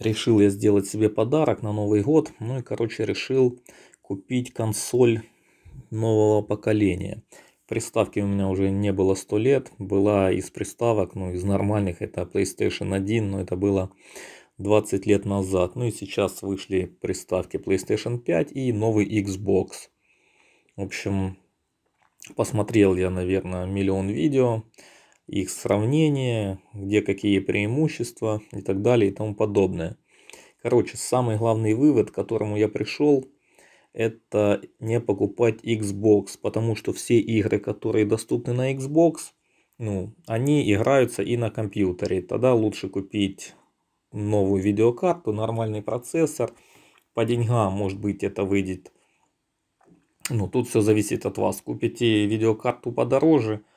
Решил я сделать себе подарок на Новый год. Ну и, короче, решил купить консоль нового поколения. Приставки у меня уже не было 100 лет. Была из приставок, ну из нормальных, это PlayStation 1, но это было 20 лет назад. Ну и сейчас вышли приставки PlayStation 5 и новый Xbox. В общем, посмотрел я, наверное, миллион видео их сравнение, где какие преимущества и так далее и тому подобное. Короче, самый главный вывод, к которому я пришел, это не покупать Xbox, потому что все игры, которые доступны на Xbox, ну, они играются и на компьютере. Тогда лучше купить новую видеокарту, нормальный процессор. По деньгам, может быть, это выйдет. Ну, тут все зависит от вас. Купите видеокарту подороже –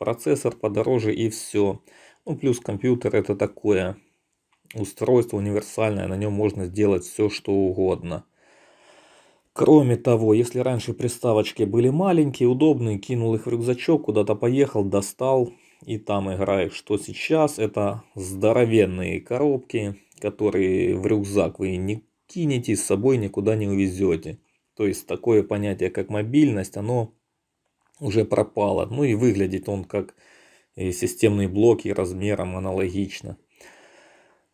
Процессор подороже и все. Ну плюс компьютер это такое устройство универсальное, на нем можно сделать все что угодно. Кроме того, если раньше приставочки были маленькие, удобные, кинул их в рюкзачок, куда-то поехал, достал и там играешь, что сейчас это здоровенные коробки, которые в рюкзак вы не кинете, с собой никуда не увезете. То есть такое понятие, как мобильность, оно уже пропало. Ну и выглядит он как э, системный блок и размером аналогично.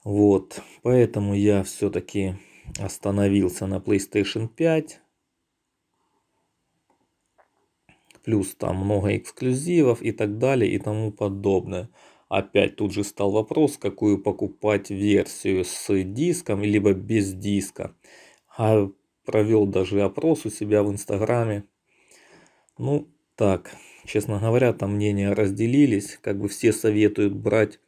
Вот, поэтому я все-таки остановился на PlayStation 5. Плюс там много эксклюзивов и так далее и тому подобное. Опять тут же стал вопрос, какую покупать версию с диском, либо без диска. А провел даже опрос у себя в Инстаграме. Ну, так, честно говоря, там мнения разделились. Как бы все советуют брать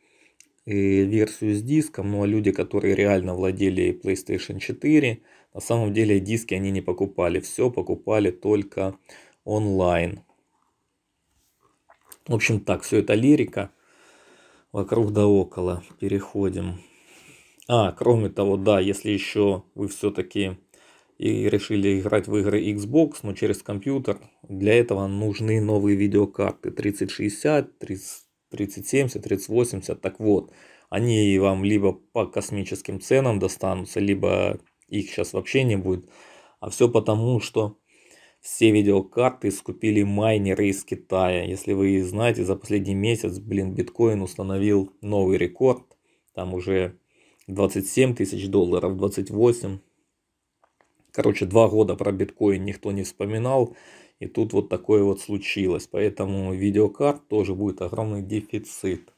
э, версию с диском, ну а люди, которые реально владели PlayStation 4, на самом деле диски они не покупали, все покупали только онлайн. В общем так, все это лирика, вокруг да около, переходим. А, кроме того, да, если еще вы все-таки и решили играть в игры Xbox, но ну, через компьютер, для этого нужны новые видеокарты 3060, 30, 3070, 3080. Так вот, они вам либо по космическим ценам достанутся, либо их сейчас вообще не будет. А все потому, что все видеокарты скупили майнеры из Китая. Если вы знаете, за последний месяц, блин, биткоин установил новый рекорд. Там уже 27 тысяч долларов, 28. Короче, два года про биткоин никто не вспоминал. И тут вот такое вот случилось. Поэтому видеокарт тоже будет огромный дефицит.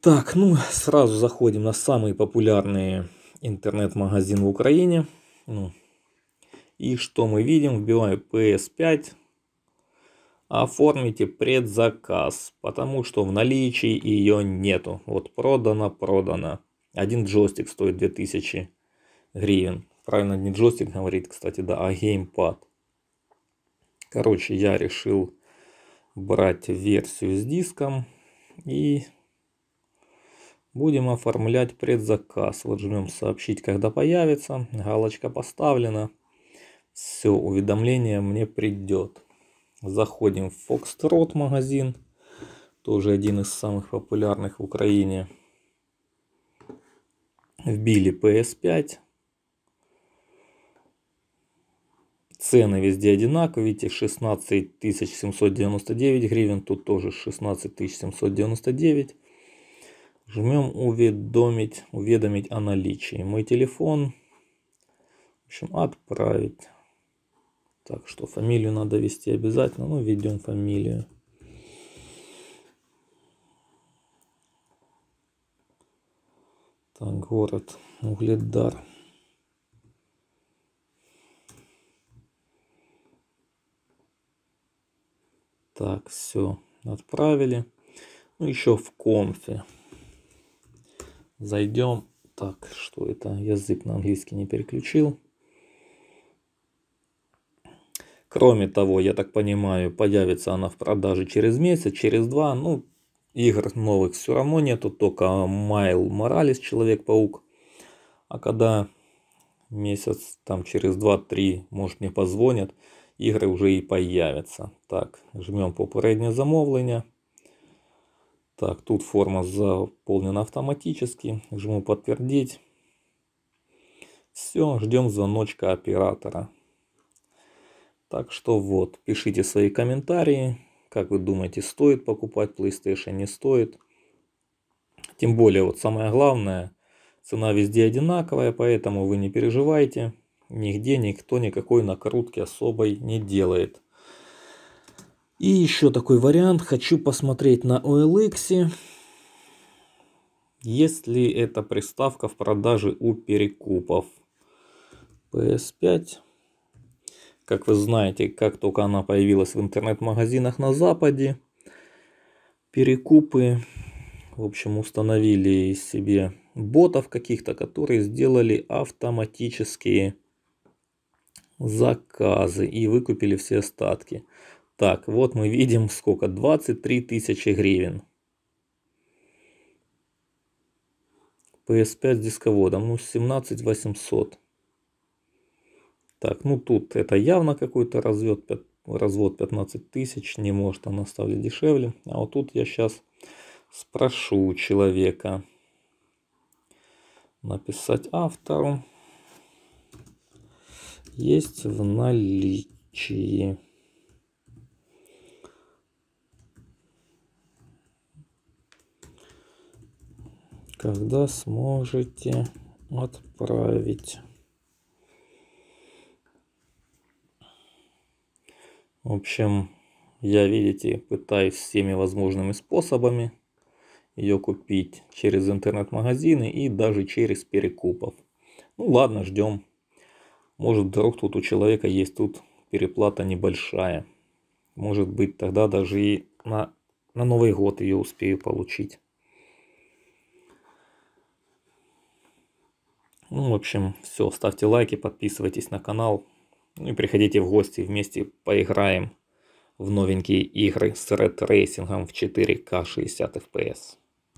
Так, ну сразу заходим на самый популярный интернет-магазин в Украине. Ну, и что мы видим? Вбиваю PS5. Оформите предзаказ, потому что в наличии ее нету. Вот продано, продано. Один джойстик стоит 2000 гривен. Правильно, не джойстик говорит, кстати, да, а геймпад. Короче, я решил брать версию с диском и будем оформлять предзаказ. Вот жмем сообщить, когда появится. Галочка поставлена. Все, уведомление мне придет. Заходим в Foxtrot магазин. Тоже один из самых популярных в Украине. Вбили PS5. Цены везде одинаковые, видите, 16 799 гривен, тут тоже 16 799. Жмем уведомить, уведомить о наличии. Мой телефон, в общем, отправить. Так что фамилию надо вести обязательно, ну, введем фамилию. Так, город Угледар. Так, все, отправили. Ну, еще в конфе. Зайдем. Так, что это? Язык на английский не переключил. Кроме того, я так понимаю, появится она в продаже через месяц, через два. Ну, игр новых все равно нету, только Майл Моралис, Человек-паук. А когда месяц, там через 2-3, может, мне позвонят, игры уже и появятся. Так, жмем попереднее замовлення. Так, тут форма заполнена автоматически. Жму подтвердить. Все, ждем звоночка оператора. Так что вот, пишите свои комментарии. Как вы думаете, стоит покупать PlayStation, не стоит? Тем более, вот самое главное, цена везде одинаковая, поэтому вы не переживайте. Нигде никто никакой накрутки особой не делает. И еще такой вариант. Хочу посмотреть на OLX. Есть ли эта приставка в продаже у перекупов? PS5. Как вы знаете, как только она появилась в интернет-магазинах на Западе, перекупы, в общем, установили себе ботов каких-то, которые сделали автоматические заказы и выкупили все остатки. Так, вот мы видим сколько, 23 тысячи гривен. PS5 с дисководом, ну 17 800. Так, ну тут это явно какой-то развод, развод 15 тысяч, не может она ставить дешевле. А вот тут я сейчас спрошу человека написать автору есть в наличии. Когда сможете отправить? В общем, я, видите, пытаюсь всеми возможными способами ее купить через интернет-магазины и даже через перекупов. Ну ладно, ждем. Может вдруг тут у человека есть тут переплата небольшая. Может быть тогда даже и на, на Новый год ее успею получить. Ну, в общем, все. Ставьте лайки, подписывайтесь на канал. Ну и приходите в гости, вместе поиграем в новенькие игры с ред-рейсингом в 4К 60 FPS.